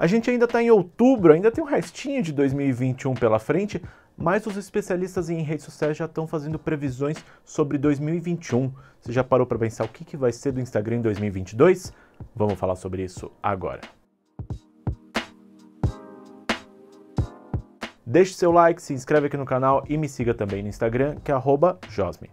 A gente ainda está em outubro, ainda tem um restinho de 2021 pela frente, mas os especialistas em redes sociais já estão fazendo previsões sobre 2021. Você já parou para pensar o que, que vai ser do Instagram em 2022? Vamos falar sobre isso agora. Deixe seu like, se inscreve aqui no canal e me siga também no Instagram, que é josme.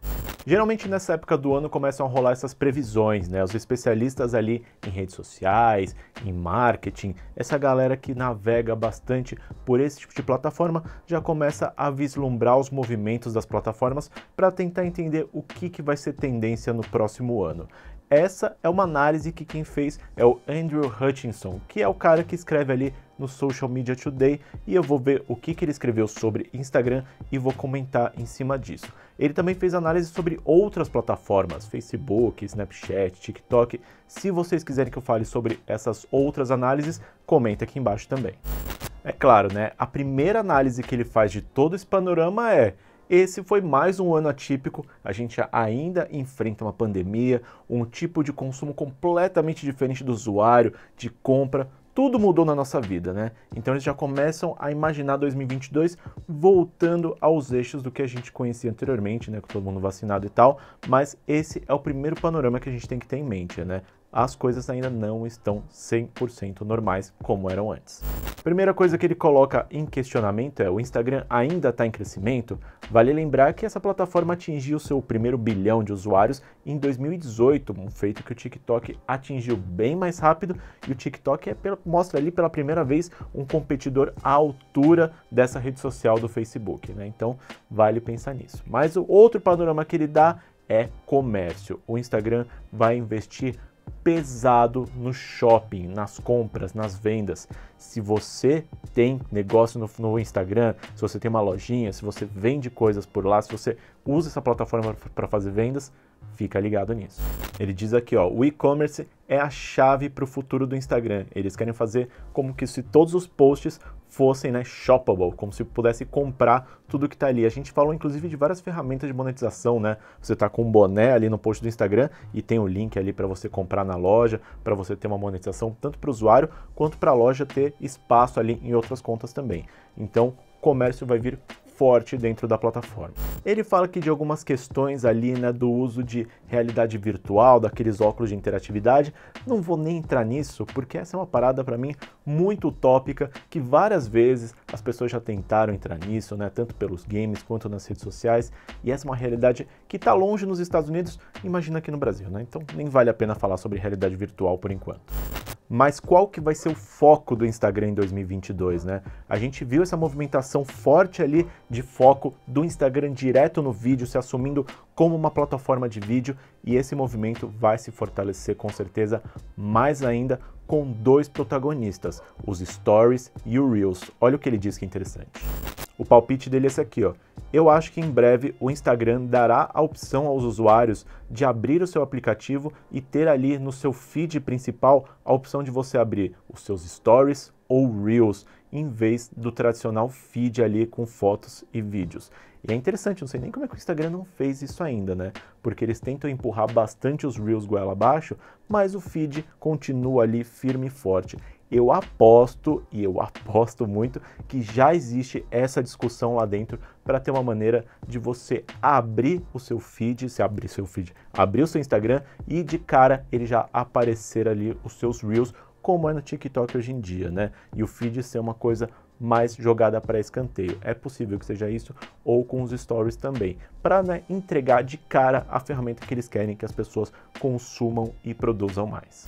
Geralmente nessa época do ano começam a rolar essas previsões, né? Os especialistas ali em redes sociais, em marketing, essa galera que navega bastante por esse tipo de plataforma já começa a vislumbrar os movimentos das plataformas para tentar entender o que, que vai ser tendência no próximo ano. Essa é uma análise que quem fez é o Andrew Hutchinson, que é o cara que escreve ali no Social Media Today e eu vou ver o que, que ele escreveu sobre Instagram e vou comentar em cima disso. Ele também fez análise sobre outras plataformas, Facebook, Snapchat, TikTok. Se vocês quiserem que eu fale sobre essas outras análises, comenta aqui embaixo também. É claro, né? A primeira análise que ele faz de todo esse panorama é esse foi mais um ano atípico. A gente ainda enfrenta uma pandemia, um tipo de consumo completamente diferente do usuário, de compra tudo mudou na nossa vida, né? Então eles já começam a imaginar 2022 voltando aos eixos do que a gente conhecia anteriormente, né? Com todo mundo vacinado e tal. Mas esse é o primeiro panorama que a gente tem que ter em mente, né? as coisas ainda não estão 100% normais como eram antes. Primeira coisa que ele coloca em questionamento é: o Instagram ainda está em crescimento? Vale lembrar que essa plataforma atingiu seu primeiro bilhão de usuários em 2018, um feito que o TikTok atingiu bem mais rápido e o TikTok é pela, mostra ali pela primeira vez um competidor à altura dessa rede social do Facebook, né? Então vale pensar nisso. Mas o outro panorama que ele dá é comércio. O Instagram vai investir pesado no shopping, nas compras, nas vendas. Se você tem negócio no, no, Instagram, se você tem uma lojinha, se você vende coisas por lá, se você usa essa plataforma para fazer vendas, Fica ligado nisso. Ele diz aqui, ó, o e-commerce é a chave para o futuro do Instagram. Eles querem fazer como que se todos os posts fossem né, shoppable, como se pudesse comprar tudo que está ali. A gente falou inclusive de várias ferramentas de monetização, né? Você está com um boné ali no post do Instagram e tem o um link ali para você comprar na loja, para você ter uma monetização tanto para o usuário quanto para a loja ter espaço ali em outras contas também. Então, comércio vai vir forte dentro da plataforma. Ele fala que de algumas questões ali né, do uso de realidade virtual, daqueles óculos de interatividade, não vou nem entrar nisso, porque essa é uma parada para mim muito utópica, que várias vezes as pessoas já tentaram entrar nisso, né, tanto pelos games quanto nas redes sociais, e essa é uma realidade que está longe nos Estados Unidos, imagina aqui no Brasil, né? então nem vale a pena falar sobre realidade virtual por enquanto mas qual que vai ser o foco do Instagram em 2022, né? A gente viu essa movimentação forte ali de foco do Instagram direto no vídeo, se assumindo como uma plataforma de vídeo, e esse movimento vai se fortalecer com certeza mais ainda com dois protagonistas, os Stories e o Reels. Olha o que ele diz que é interessante. O palpite dele é esse aqui, ó. Eu acho que em breve o Instagram dará a opção aos usuários de abrir o seu aplicativo e ter ali no seu feed principal a opção de você abrir os seus stories ou reels, em vez do tradicional feed ali com fotos e vídeos. E é interessante, não sei nem como é que o Instagram não fez isso ainda, né? Porque eles tentam empurrar bastante os reels goela abaixo, mas o feed continua ali firme e forte eu aposto, e eu aposto muito, que já existe essa discussão lá dentro para ter uma maneira de você abrir o seu feed, se abrir seu feed, abrir o seu Instagram e de cara ele já aparecer ali os seus Reels, como é no TikTok hoje em dia, né? E o feed ser uma coisa mais jogada para escanteio. É possível que seja isso ou com os stories também, para né, entregar de cara a ferramenta que eles querem que as pessoas consumam e produzam mais.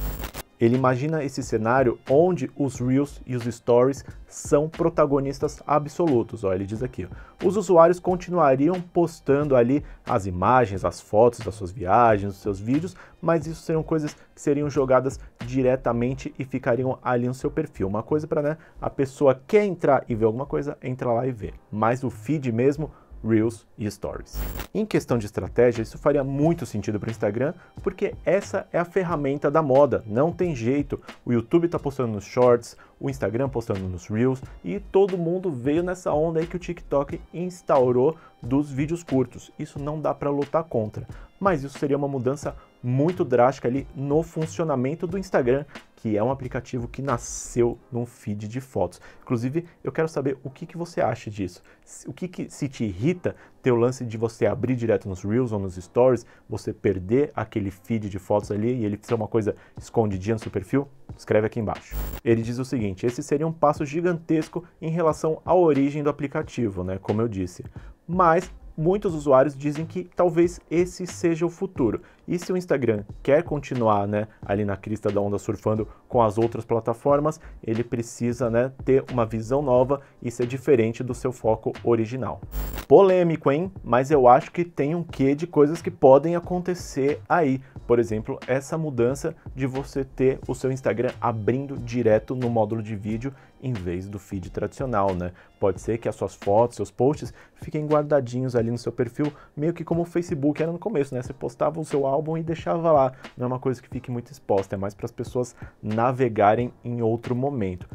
Ele imagina esse cenário onde os Reels e os Stories são protagonistas absolutos. Ó, ele diz aqui: ó, os usuários continuariam postando ali as imagens, as fotos das suas viagens, dos seus vídeos, mas isso seriam coisas que seriam jogadas diretamente e ficariam ali no seu perfil. Uma coisa para né, a pessoa quer entrar e ver alguma coisa, entra lá e vê. Mas o feed mesmo Reels e Stories. Em questão de estratégia, isso faria muito sentido para o Instagram, porque essa é a ferramenta da moda, não tem jeito. O YouTube está postando nos Shorts, o Instagram postando nos Reels e todo mundo veio nessa onda aí que o TikTok instaurou dos vídeos curtos. Isso não dá para lutar contra, mas isso seria uma mudança muito drástica ali no funcionamento do Instagram, que é um aplicativo que nasceu num feed de fotos. Inclusive, eu quero saber o que, que você acha disso. O que, que se te irrita ter o lance de você abrir direto nos Reels ou nos Stories, você perder aquele feed de fotos ali e ele ser uma coisa escondidinha no seu perfil? Escreve aqui embaixo. Ele diz o seguinte, esse seria um passo gigantesco em relação à origem do aplicativo, né? Como eu disse. Mas muitos usuários dizem que talvez esse seja o futuro. E se o Instagram quer continuar né, ali na crista da onda surfando com as outras plataformas, ele precisa né, ter uma visão nova e ser diferente do seu foco original. Polêmico, hein? Mas eu acho que tem um quê de coisas que podem acontecer aí. Por exemplo, essa mudança de você ter o seu Instagram abrindo direto no módulo de vídeo em vez do feed tradicional, né? Pode ser que as suas fotos, seus posts fiquem guardadinhos ali no seu perfil, meio que como o Facebook era no começo, né? Você postava o seu álbum e deixava lá. Não é uma coisa que fique muito exposta, é mais para as pessoas navegarem em outro momento.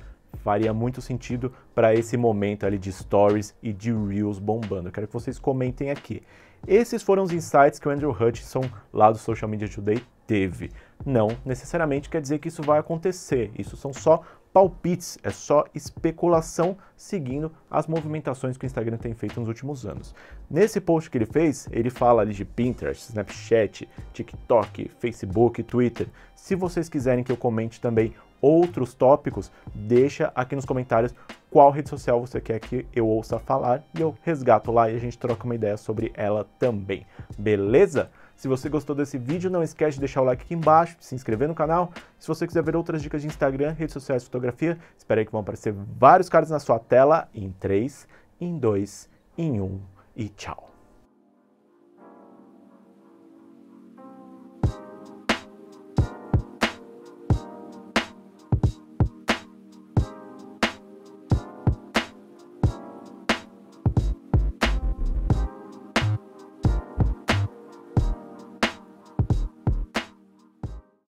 Faria muito sentido para esse momento ali de stories e de reels bombando. Eu quero que vocês comentem aqui. Esses foram os insights que o Andrew Hutchinson, lá do Social Media Today, teve. Não necessariamente quer dizer que isso vai acontecer, isso são só palpites, é só especulação seguindo as movimentações que o Instagram tem feito nos últimos anos. Nesse post que ele fez, ele fala ali de Pinterest, Snapchat, TikTok, Facebook, Twitter. Se vocês quiserem que eu comente também outros tópicos, deixa aqui nos comentários qual rede social você quer que eu ouça falar e eu resgato lá e a gente troca uma ideia sobre ela também. Beleza? Se você gostou desse vídeo, não esquece de deixar o like aqui embaixo, de se inscrever no canal. Se você quiser ver outras dicas de Instagram, redes sociais, fotografia, espere aí que vão aparecer vários cards na sua tela em 3, em 2, em 1 e tchau.